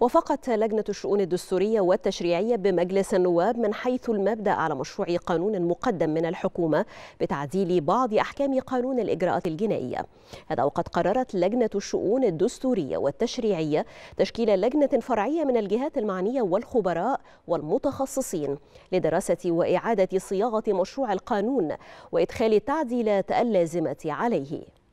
وافقت لجنة الشؤون الدستورية والتشريعية بمجلس النواب من حيث المبدأ على مشروع قانون مقدم من الحكومة بتعديل بعض أحكام قانون الإجراءات الجنائية هذا وقد قررت لجنة الشؤون الدستورية والتشريعية تشكيل لجنة فرعية من الجهات المعنية والخبراء والمتخصصين لدراسة وإعادة صياغة مشروع القانون وإدخال التعديلات اللازمة عليه